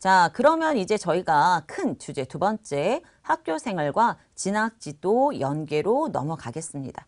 자, 그러면 이제 저희가 큰 주제 두 번째 학교 생활과 진학 지도 연계로 넘어가겠습니다.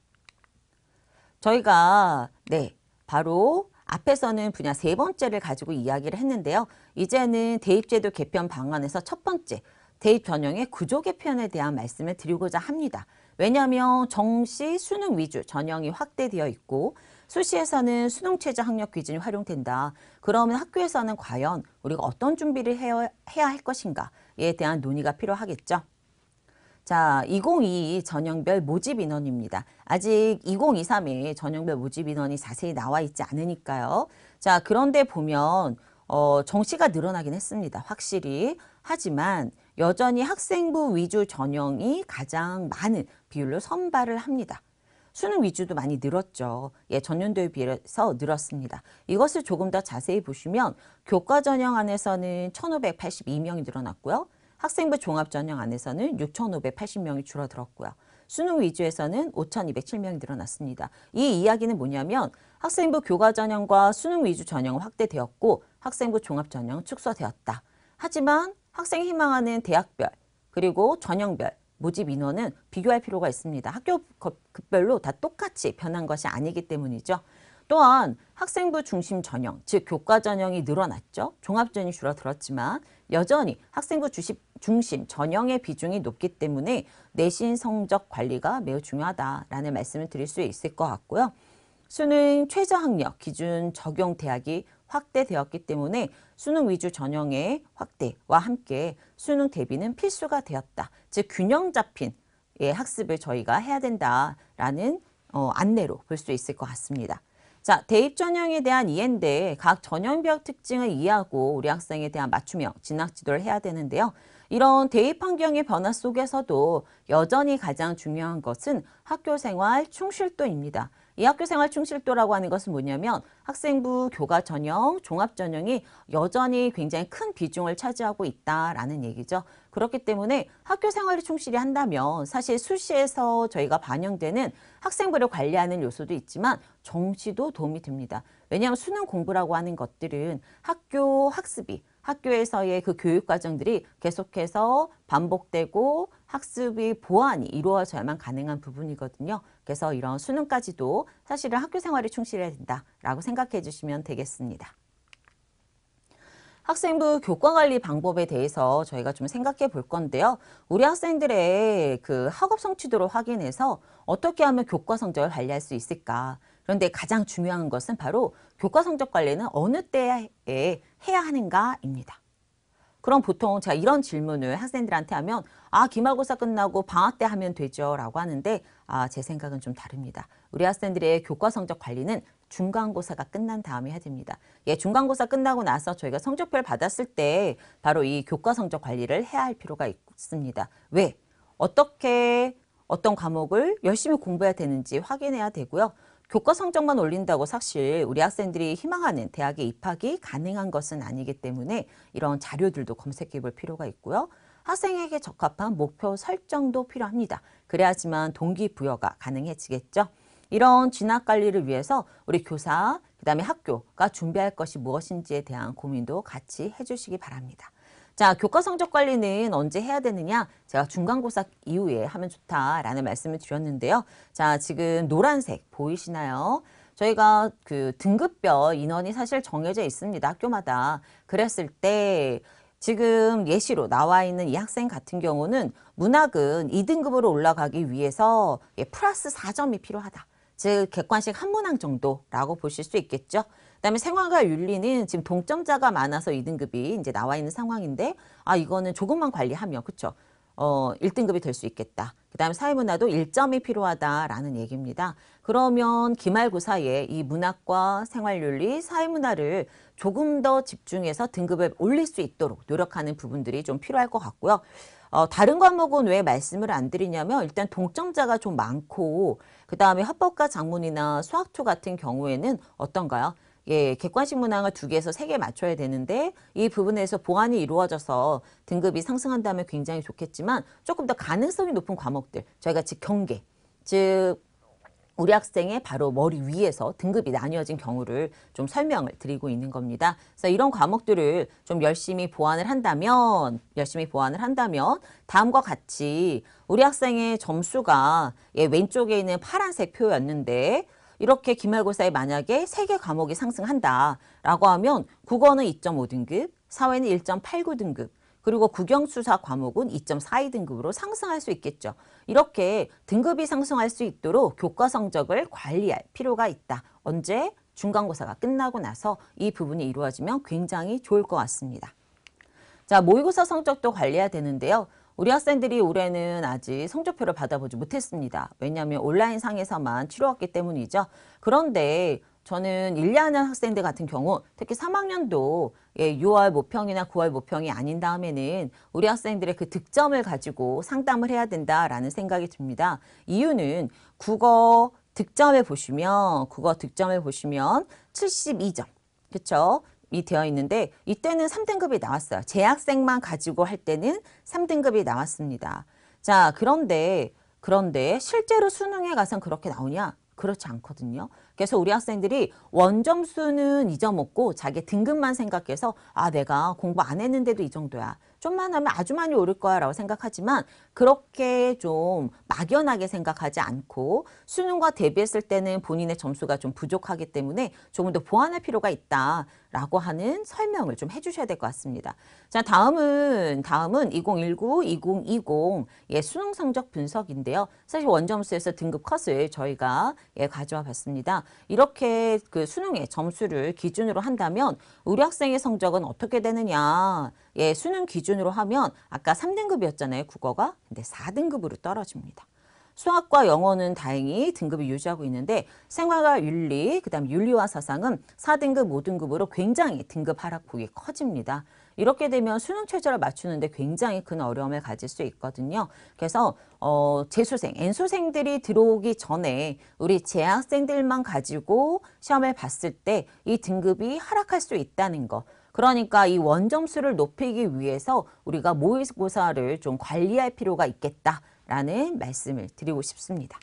저희가 네, 바로 앞에서는 분야 세 번째를 가지고 이야기를 했는데요. 이제는 대입제도 개편 방안에서 첫 번째 대입 전형의 구조 개편에 대한 말씀을 드리고자 합니다. 왜냐하면 정시 수능 위주 전형이 확대되어 있고 수시에서는 수능 최저 학력 기준이 활용된다. 그러면 학교에서는 과연 우리가 어떤 준비를 해야, 해야 할 것인가에 대한 논의가 필요하겠죠. 자, 2022 전형별 모집 인원입니다. 아직 2023에 전형별 모집 인원이 자세히 나와 있지 않으니까요. 자, 그런데 보면 어, 정시가 늘어나긴 했습니다. 확실히. 하지만 여전히 학생부 위주 전형이 가장 많은 비율로 선발을 합니다. 수능 위주도 많이 늘었죠. 예, 전년도에 비해서 늘었습니다. 이것을 조금 더 자세히 보시면 교과 전형 안에서는 1,582명이 늘어났고요. 학생부 종합 전형 안에서는 6,580명이 줄어들었고요. 수능 위주에서는 5,207명이 늘어났습니다. 이 이야기는 뭐냐면 학생부 교과 전형과 수능 위주 전형은 확대되었고 학생부 종합 전형은 축소되었다. 하지만 학생 희망하는 대학별 그리고 전형별 모집 인원은 비교할 필요가 있습니다. 학교 급별로 다 똑같이 변한 것이 아니기 때문이죠. 또한 학생부 중심 전형, 즉 교과 전형이 늘어났죠. 종합전이 줄어들었지만 여전히 학생부 주식 중심 전형의 비중이 높기 때문에 내신 성적 관리가 매우 중요하다라는 말씀을 드릴 수 있을 것 같고요. 수능 최저학력 기준 적용 대학이 확대되었기 때문에 수능 위주 전형의 확대와 함께 수능 대비는 필수가 되었다. 즉 균형 잡힌 예, 학습을 저희가 해야 된다라는 어, 안내로 볼 수 있을 것 같습니다. 자, 대입 전형에 대한 이해인데 각 전형별 특징을 이해하고 우리 학생에 대한 맞춤형 진학 지도를 해야 되는데요. 이런 대입 환경의 변화 속에서도 여전히 가장 중요한 것은 학교 생활 충실도입니다. 이 학교 생활 충실도라고 하는 것은 뭐냐면 학생부 교과 전형, 종합 전형이 여전히 굉장히 큰 비중을 차지하고 있다라는 얘기죠. 그렇기 때문에 학교 생활을 충실히 한다면 사실 수시에서 저희가 반영되는 학생부를 관리하는 요소도 있지만 정시도 도움이 됩니다. 왜냐하면 수능 공부라고 하는 것들은 학교 학습이 학교에서의 그 교육 과정들이 계속해서 반복되고 학습이 보완이 이루어져야만 가능한 부분이거든요. 그래서 이런 수능까지도 사실은 학교 생활에 충실해야 된다라고 생각해 주시면 되겠습니다. 학생부 교과관리 방법에 대해서 저희가 좀 생각해 볼 건데요. 우리 학생들의 그 학업 성취도를 확인해서 어떻게 하면 교과 성적을 관리할 수 있을까. 그런데 가장 중요한 것은 바로 교과 성적 관리는 어느 때에 해야 하는가입니다. 그럼 보통 제가 이런 질문을 학생들한테 하면 아 기말고사 끝나고 방학 때 하면 되죠 라고 하는데 아, 제 생각은 좀 다릅니다. 우리 학생들의 교과 성적 관리는 중간고사가 끝난 다음에 해야 됩니다. 예, 중간고사 끝나고 나서 저희가 성적표를 받았을 때 바로 이 교과 성적 관리를 해야 할 필요가 있습니다. 왜? 어떻게 어떤 과목을 열심히 공부해야 되는지 확인해야 되고요. 교과 성적만 올린다고 사실 우리 학생들이 희망하는 대학에 입학이 가능한 것은 아니기 때문에 이런 자료들도 검색해 볼 필요가 있고요. 학생에게 적합한 목표 설정도 필요합니다. 그래야지만 동기부여가 가능해지겠죠. 이런 진학 관리를 위해서 우리 교사, 그 다음에 학교가 준비할 것이 무엇인지에 대한 고민도 같이 해주시기 바랍니다. 자, 교과 성적 관리는 언제 해야 되느냐? 제가 중간고사 이후에 하면 좋다라는 말씀을 드렸는데요. 자, 지금 노란색 보이시나요? 저희가 그 등급별 인원이 사실 정해져 있습니다. 학교마다. 그랬을 때 지금 예시로 나와 있는 이 학생 같은 경우는 문학은 2등급으로 올라가기 위해서 예, 플러스 4점이 필요하다. 즉 객관식 한문항 정도라고 보실 수 있겠죠. 그다음에 생활과 윤리는 지금 동점자가 많아서 2등급이 이제 나와 있는 상황인데 아 이거는 조금만 관리하면 그렇죠. 어, 1등급이 될 수 있겠다. 그 다음에 사회문화도 1점이 필요하다라는 얘기입니다. 그러면 기말고사에 이 문학과 생활윤리, 사회문화를 조금 더 집중해서 등급을 올릴 수 있도록 노력하는 부분들이 좀 필요할 것 같고요. 어, 다른 과목은 왜 말씀을 안 드리냐면 일단 동점자가 좀 많고 그 다음에 합법과 작문이나 수학초 같은 경우에는 어떤가요? 예, 객관식 문항을 두 개에서 세 개 맞춰야 되는데 이 부분에서 보완이 이루어져서 등급이 상승한다면 굉장히 좋겠지만 조금 더 가능성이 높은 과목들 저희가 즉 경계 즉 우리 학생의 바로 머리 위에서 등급이 나뉘어진 경우를 좀 설명을 드리고 있는 겁니다. 그래서 이런 과목들을 좀 열심히 보완을 한다면, 열심히 보완을 한다면 다음과 같이 우리 학생의 점수가 예, 왼쪽에 있는 파란색 표였는데 이렇게 기말고사에 만약에 세 개 과목이 상승한다라고 하면 국어는 2.5등급, 사회는 1.89등급, 그리고 국영수사 과목은 2.42등급으로 상승할 수 있겠죠. 이렇게 등급이 상승할 수 있도록 교과 성적을 관리할 필요가 있다. 언제? 중간고사가 끝나고 나서 이 부분이 이루어지면 굉장히 좋을 것 같습니다. 자, 모의고사 성적도 관리해야 되는데요. 우리 학생들이 올해는 아직 성적표를 받아보지 못했습니다. 왜냐하면 온라인 상에서만 치러왔기 때문이죠. 그런데 저는 1, 2학년 학생들 같은 경우 특히 3학년도 6월 예, 모평이나 9월 모평이 아닌 다음에는 우리 학생들의 그 득점을 가지고 상담을 해야 된다라는 생각이 듭니다. 이유는 국어 득점에 보시면 국어 득점에 보시면 72점 그렇죠? 이 되어 있는데 이때는 3등급이 나왔어요. 재학생만 가지고 할 때는 3등급이 나왔습니다. 자 그런데 그런데 실제로 수능에 가서는 그렇게 나오냐? 그렇지 않거든요. 그래서 우리 학생들이 원점수는 잊어먹고 자기 등급만 생각해서 아 내가 공부 안 했는데도 이 정도야. 좀만 하면 아주 많이 오를 거야 라고 생각하지만 그렇게 좀 막연하게 생각하지 않고 수능과 대비했을 때는 본인의 점수가 좀 부족하기 때문에 조금 더 보완할 필요가 있다라고 하는 설명을 좀 해주셔야 될 것 같습니다. 자 다음은 다음은 2019, 2020 예, 수능 성적 분석인데요. 사실 원점수에서 등급 컷을 저희가 예, 가져와 봤습니다. 이렇게 그 수능의 점수를 기준으로 한다면 우리 학생의 성적은 어떻게 되느냐 예, 수능 기준으로 하면 아까 3등급이었잖아요. 국어가 네, 4등급으로 떨어집니다. 수학과 영어는 다행히 등급을 유지하고 있는데 생활과 윤리, 그다음 윤리와 사상은 4등급, 5등급으로 굉장히 등급 하락폭이 커집니다. 이렇게 되면 수능 최저를 맞추는데 굉장히 큰 어려움을 가질 수 있거든요. 그래서 어, 재수생, N수생들이 들어오기 전에 우리 재학생들만 가지고 시험을 봤을 때 이 등급이 하락할 수 있다는 거 그러니까 이 원점수를 높이기 위해서 우리가 모의고사를 좀 관리할 필요가 있겠다라는 말씀을 드리고 싶습니다.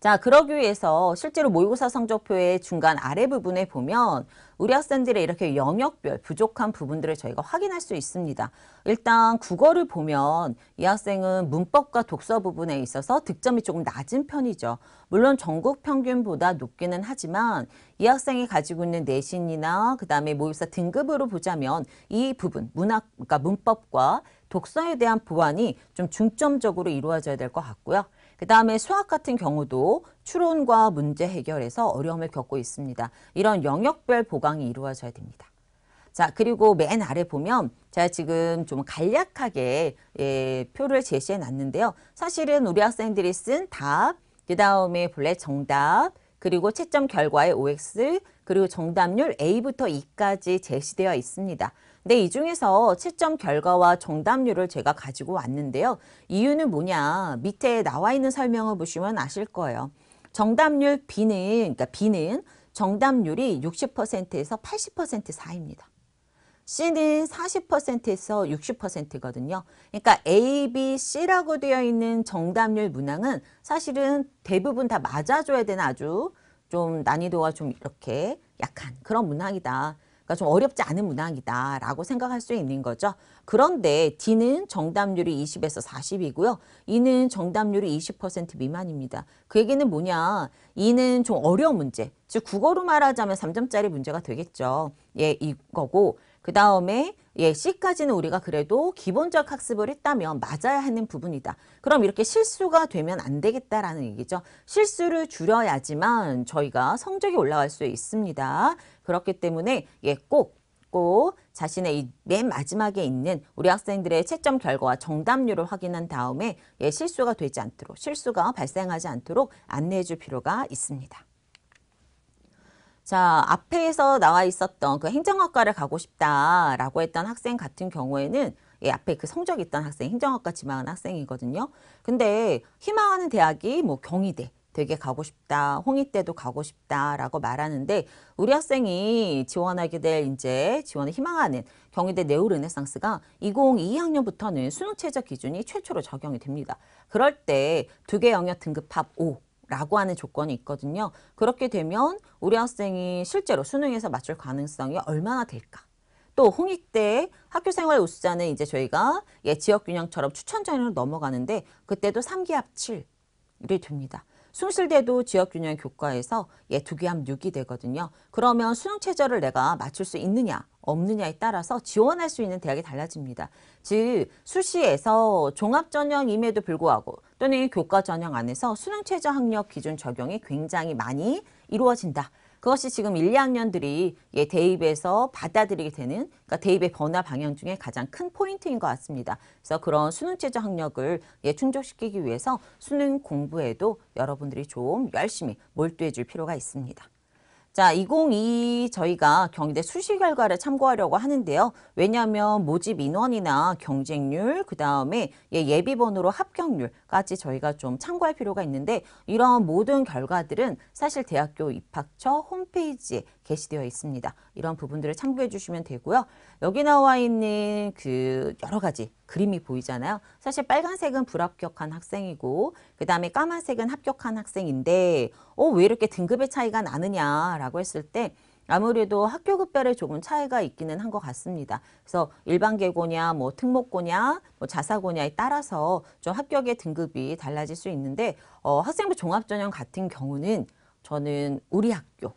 자, 그러기 위해서 실제로 모의고사 성적표의 중간 아래 부분에 보면 우리 학생들의 이렇게 영역별 부족한 부분들을 저희가 확인할 수 있습니다. 일단 국어를 보면 이 학생은 문법과 독서 부분에 있어서 득점이 조금 낮은 편이죠. 물론 전국 평균보다 높기는 하지만 이 학생이 가지고 있는 내신이나 그다음에 모의고사 등급으로 보자면 이 부분 문학 그러니까 문법과 독서에 대한 보완이 좀 중점적으로 이루어져야 될 것 같고요. 그 다음에 수학 같은 경우도 추론과 문제 해결에서 어려움을 겪고 있습니다. 이런 영역별 보강이 이루어져야 됩니다. 자 그리고 맨 아래 보면 제가 지금 좀 간략하게 예, 표를 제시해 놨는데요. 사실은 우리 학생들이 쓴 답, 그 다음에 본래 정답, 그리고 채점 결과의 OX, 그리고 정답률 A부터 E까지 제시되어 있습니다. 근데 이 중에서 채점 결과와 정답률을 제가 가지고 왔는데요. 이유는 뭐냐? 밑에 나와 있는 설명을 보시면 아실 거예요. 정답률 B는, 그러니까 B는 정답률이 60%에서 80% 사이입니다. C는 40%에서 60%거든요. 그러니까 A, B, C라고 되어 있는 정답률 문항은 사실은 대부분 다 맞아줘야 되는 아주 좀 난이도가 좀 이렇게 약한 그런 문항이다. 그러니까 좀 어렵지 않은 문항이다 라고 생각할 수 있는 거죠. 그런데 D는 정답률이 20에서 40이고요. E는 정답률이 20% 미만입니다. 그 얘기는 뭐냐. E는 좀 어려운 문제. 즉 국어로 말하자면 3점짜리 문제가 되겠죠. 예, 이거고 그 다음에 예, C까지는 우리가 그래도 기본적 학습을 했다면 맞아야 하는 부분이다. 그럼 이렇게 실수가 되면 안 되겠다라는 얘기죠. 실수를 줄여야지만 저희가 성적이 올라갈 수 있습니다. 그렇기 때문에 예, 꼭, 꼭 자신의 이 맨 마지막에 있는 우리 학생들의 채점 결과와 정답률을 확인한 다음에 예, 실수가 되지 않도록, 실수가 발생하지 않도록 안내해 줄 필요가 있습니다. 자, 앞에서 나와 있었던 그 행정학과를 가고 싶다라고 했던 학생 같은 경우에는 예, 앞에 그 성적이 있던 학생, 행정학과 지망한 학생이거든요. 근데 희망하는 대학이 뭐 경희대, 되게 가고 싶다, 홍익대도 가고 싶다라고 말하는데 우리 학생이 지원하게 될 이제 지원을 희망하는 경희대 네오르네상스가 2022학년부터는 수능 최저 기준이 최초로 적용이 됩니다. 그럴 때 두 개 영역 등급 합 5, 라고 하는 조건이 있거든요. 그렇게 되면 우리 학생이 실제로 수능에서 맞출 가능성이 얼마나 될까? 또 홍익 대 학교 생활 우수자는 이제 저희가 예, 지역균형처럼 추천전으로 넘어가는데 그때도 3기합칠이 됩니다. 숭실대도 지역균형 교과에서 얘두개함 예, 6이 되거든요. 그러면 수능 체제를 내가 맞출 수 있느냐 없느냐에 따라서 지원할 수 있는 대학이 달라집니다. 즉 수시에서 종합전형임에도 불구하고 또는 교과전형 안에서 수능 체제 학력 기준 적용이 굉장히 많이 이루어진다. 그것이 지금 1, 2학년들이 예, 대입에서 받아들이게 되는 그러니까 대입의 변화 방향 중에 가장 큰 포인트인 것 같습니다. 그래서 그런 수능체제 학력을 예, 충족시키기 위해서 수능 공부에도 여러분들이 좀 열심히 몰두해 줄 필요가 있습니다. 자, 2022 저희가 경희대 수시 결과를 참고하려고 하는데요. 왜냐하면 모집 인원이나 경쟁률, 그 다음에 예, 예비번호로 합격률까지 저희가 좀 참고할 필요가 있는데 이런 모든 결과들은 사실 대학교 입학처 홈페이지에 게시되어 있습니다. 이런 부분들을 참고해 주시면 되고요. 여기 나와 있는 그 여러 가지 그림이 보이잖아요. 사실 빨간색은 불합격한 학생이고 그 다음에 까만색은 합격한 학생인데 어 왜 이렇게 등급의 차이가 나느냐라고 했을 때 아무래도 학교급별에 조금 차이가 있기는 한 것 같습니다. 그래서 일반계고냐, 뭐 특목고냐, 뭐 자사고냐에 따라서 좀 합격의 등급이 달라질 수 있는데 어, 학생부 종합전형 같은 경우는 저는 우리 학교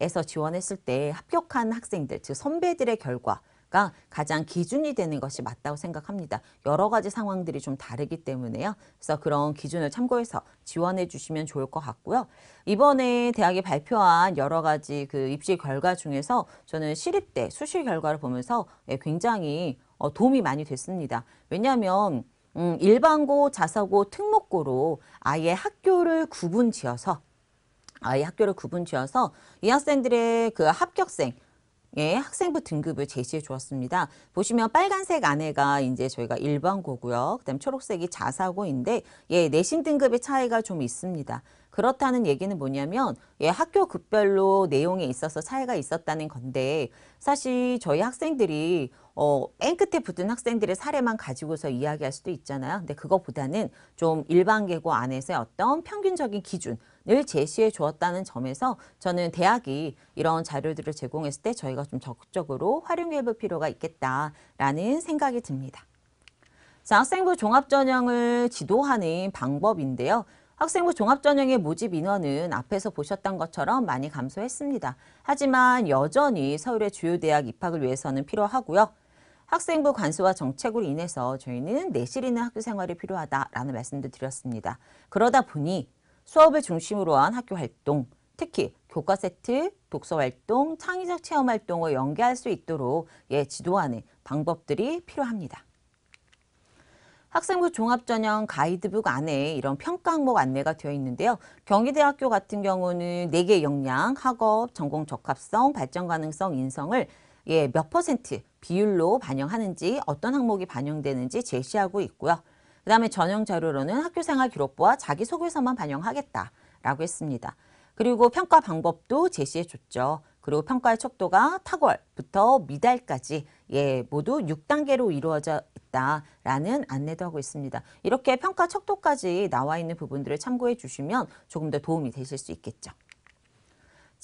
에서 지원했을 때 합격한 학생들, 즉 선배들의 결과가 가장 기준이 되는 것이 맞다고 생각합니다. 여러 가지 상황들이 좀 다르기 때문에요. 그래서 그런 기준을 참고해서 지원해 주시면 좋을 것 같고요. 이번에 대학이 발표한 여러 가지 그 입시 결과 중에서 저는 시립대 수시 결과를 보면서 예, 굉장히 어, 도움이 많이 됐습니다. 왜냐하면 음, 일반고, 자사고, 특목고로 아예 학교를 구분 지어서 아예 학교를 구분지어서 이 학생들의 그 합격생 예, 학생부 등급을 제시해 주었습니다. 보시면 빨간색 안에가 이제 저희가 일반고고요. 그다음 초록색이 자사고인데 예, 내신 등급의 차이가 좀 있습니다. 그렇다는 얘기는 뭐냐면 예, 학교 급별로 내용에 있어서 차이가 있었다는 건데 사실 저희 학생들이 어, 맨 끝에 붙은 학생들의 사례만 가지고서 이야기할 수도 있잖아요. 근데 그거보다는 좀 일반계고 안에서의 어떤 평균적인 기준 을 제시해 주었다는 점에서 저는 대학이 이런 자료들을 제공했을 때 저희가 좀 적극적으로 활용해 볼 필요가 있겠다라는 생각이 듭니다. 자, 학생부 종합전형을 지도하는 방법인데요. 학생부 종합전형의 모집 인원은 앞에서 보셨던 것처럼 많이 감소했습니다. 하지만 여전히 서울의 주요 대학 입학을 위해서는 필요하고요. 학생부 관수와 정책으로 인해서 저희는 내실 있는 학교 생활이 필요하다라는 말씀도 드렸습니다. 그러다 보니 수업을 중심으로 한 학교 활동, 특히 교과 세트, 독서 활동, 창의적 체험 활동을 연계할 수 있도록 예, 지도하는 방법들이 필요합니다. 학생부 종합전형 가이드북 안에 이런 평가 항목 안내가 되어 있는데요. 경희대학교 같은 경우는 4개 역량, 학업, 전공 적합성, 발전 가능성, 인성을 예, 몇 퍼센트 비율로 반영하는지 어떤 항목이 반영되는지 제시하고 있고요. 그 다음에 전형 자료로는 학교생활 기록부와 자기소개서만 반영하겠다라고 했습니다. 그리고 평가 방법도 제시해줬죠. 그리고 평가의 척도가 탁월부터 미달까지 예 모두 6단계로 이루어져 있다라는 안내도 하고 있습니다. 이렇게 평가 척도까지 나와 있는 부분들을 참고해 주시면 조금 더 도움이 되실 수 있겠죠.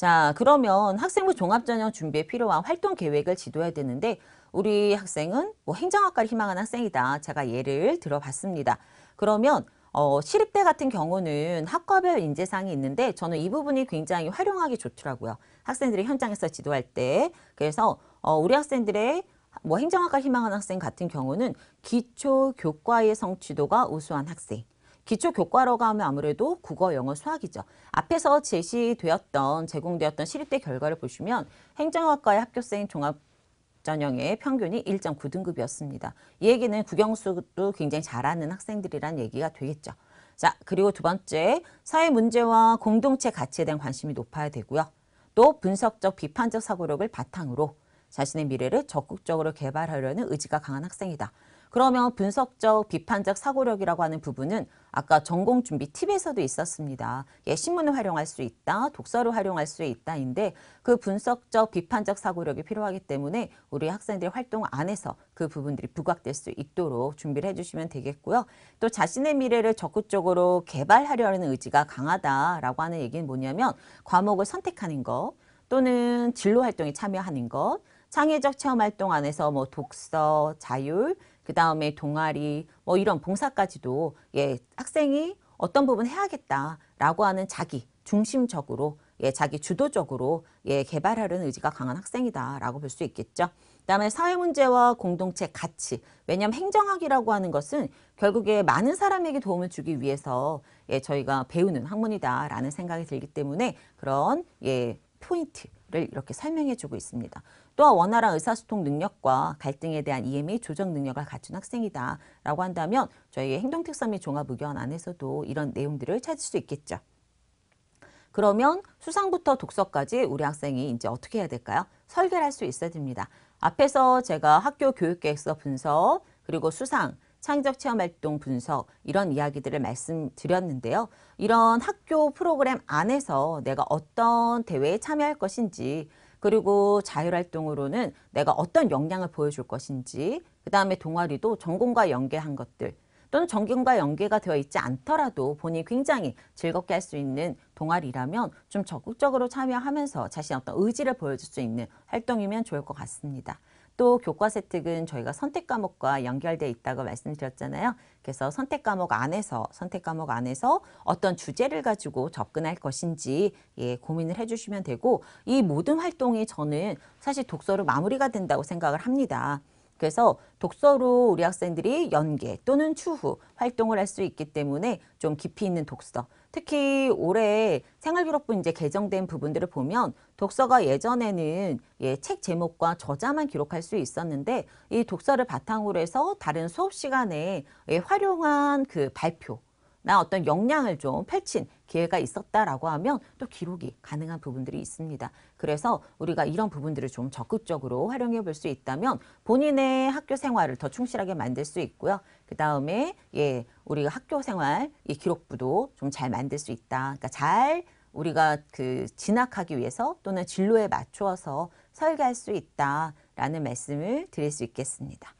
자 그러면 학생부 종합전형 준비에 필요한 활동 계획을 지도해야 되는데 우리 학생은 뭐 행정학과를 희망하는 학생이다. 제가 예를 들어봤습니다. 그러면 어, 시립대 같은 경우는 학과별 인재상이 있는데 저는 이 부분이 굉장히 활용하기 좋더라고요. 학생들이 현장에서 지도할 때. 그래서 어, 우리 학생들의 뭐 행정학과 를 희망하는 학생 같은 경우는 기초 교과의 성취도가 우수한 학생. 기초 교과로 가면 아무래도 국어, 영어, 수학이죠. 앞에서 제시되었던 제공되었던 시립대 결과를 보시면 행정학과의 학교생 종합 전형의 평균이 1.9등급이었습니다. 이 얘기는 국영수도 굉장히 잘하는 학생들이란 얘기가 되겠죠. 자, 그리고 두 번째, 사회 문제와 공동체 가치에 대한 관심이 높아야 되고요. 또 분석적 비판적 사고력을 바탕으로 자신의 미래를 적극적으로 개발하려는 의지가 강한 학생이다. 그러면 분석적 비판적 사고력이라고 하는 부분은 아까 전공 준비 팁에서도 있었습니다. 예, 신문을 활용할 수 있다, 독서를 활용할 수 있다인데 그 분석적 비판적 사고력이 필요하기 때문에 우리 학생들의 활동 안에서 그 부분들이 부각될 수 있도록 준비를 해주시면 되겠고요. 또 자신의 미래를 적극적으로 개발하려는 의지가 강하다라고 하는 얘기는 뭐냐면 과목을 선택하는 것 또는 진로 활동에 참여하는 것 창의적 체험 활동 안에서 뭐 독서, 자율, 그 다음에 동아리 뭐 이런 봉사까지도 예, 학생이 어떤 부분 해야겠다라고 하는 자기 중심적으로 예, 자기 주도적으로 예, 개발하려는 의지가 강한 학생이다라고 볼 수 있겠죠. 그다음에 사회 문제와 공동체 가치. 왜냐하면 행정학이라고 하는 것은 결국에 많은 사람에게 도움을 주기 위해서 예, 저희가 배우는 학문이다라는 생각이 들기 때문에 그런 예, 포인트를 이렇게 설명해주고 있습니다. 또한 원활한 의사소통 능력과 갈등에 대한 이해 및 조정 능력을 갖춘 학생이다 라고 한다면 저희의 행동특성 및 종합의견 안에서도 이런 내용들을 찾을 수 있겠죠. 그러면 수상부터 독서까지 우리 학생이 이제 어떻게 해야 될까요? 설계를 할 수 있어야 됩니다. 앞에서 제가 학교 교육계획서 분석 그리고 수상 창의적 체험활동 분석 이런 이야기들을 말씀드렸는데요. 이런 학교 프로그램 안에서 내가 어떤 대회에 참여할 것인지 그리고 자율활동으로는 내가 어떤 역량을 보여줄 것인지 그 다음에 동아리도 전공과 연계한 것들 또는 전공과 연계가 되어 있지 않더라도 본인이 굉장히 즐겁게 할 수 있는 동아리라면 좀 적극적으로 참여하면서 자신의 어떤 의지를 보여줄 수 있는 활동이면 좋을 것 같습니다. 또 교과 세특은 저희가 선택 과목과 연결되어 있다고 말씀드렸잖아요. 그래서 선택 과목 안에서 선택 과목 안에서 어떤 주제를 가지고 접근할 것인지 예, 고민을 해주시면 되고 이 모든 활동이 저는 사실 독서로 마무리가 된다고 생각을 합니다. 그래서 독서로 우리 학생들이 연계 또는 추후 활동을 할 수 있기 때문에 좀 깊이 있는 독서 특히 올해 생활기록부 이제 개정된 부분들을 보면 독서가 예전에는 예, 책 제목과 저자만 기록할 수 있었는데 이 독서를 바탕으로 해서 다른 수업 시간에 예, 활용한 그 발표 나 어떤 역량을 좀 펼친 기회가 있었다라고 하면 또 기록이 가능한 부분들이 있습니다. 그래서 우리가 이런 부분들을 좀 적극적으로 활용해 볼 수 있다면 본인의 학교 생활을 더 충실하게 만들 수 있고요. 그 다음에 예 우리가 학교 생활 이 기록부도 좀 잘 만들 수 있다. 그러니까 잘 우리가 그 진학하기 위해서 또는 진로에 맞추어서 설계할 수 있다라는 말씀을 드릴 수 있겠습니다.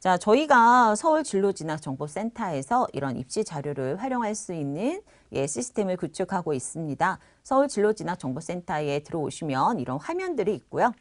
자, 저희가 서울진로진학정보센터에서 이런 입시 자료를 활용할 수 있는 예, 시스템을 구축하고 있습니다. 서울진로진학정보센터에 들어오시면 이런 화면들이 있고요.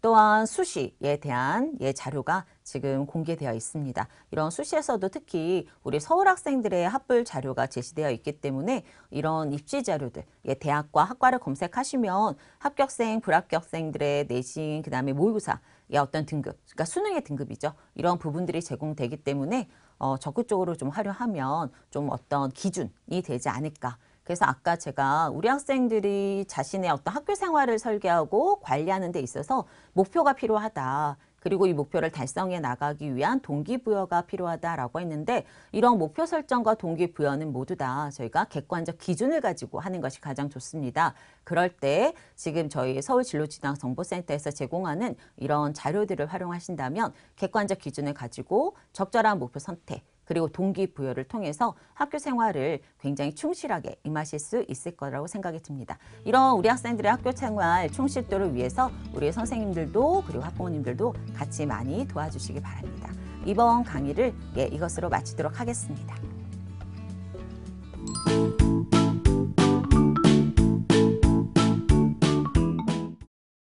또한 수시에 대한 예, 자료가 지금 공개되어 있습니다. 이런 수시에서도 특히 우리 서울 학생들의 합불 자료가 제시되어 있기 때문에 이런 입시 자료들, 예, 대학과 학과를 검색하시면 합격생, 불합격생들의 내신, 그 다음에 모의고사, 예, 어떤 등급, 그러니까 수능의 등급이죠. 이런 부분들이 제공되기 때문에 어, 적극적으로 좀 활용하면 좀 어떤 기준이 되지 않을까 그래서 아까 제가 우리 학생들이 자신의 어떤 학교 생활을 설계하고 관리하는 데 있어서 목표가 필요하다. 그리고 이 목표를 달성해 나가기 위한 동기부여가 필요하다라고 했는데 이런 목표 설정과 동기부여는 모두 다 저희가 객관적 기준을 가지고 하는 것이 가장 좋습니다. 그럴 때 지금 저희 서울진로진학정보센터에서 제공하는 이런 자료들을 활용하신다면 객관적 기준을 가지고 적절한 목표 선택, 그리고 동기부여를 통해서 학교 생활을 굉장히 충실하게 임하실 수 있을 거라고 생각이 듭니다. 이런 우리 학생들의 학교 생활 충실도를 위해서 우리 의 선생님들도 그리고 학부모님들도 같이 많이 도와주시기 바랍니다. 이번 강의를 예, 이것으로 마치도록 하겠습니다.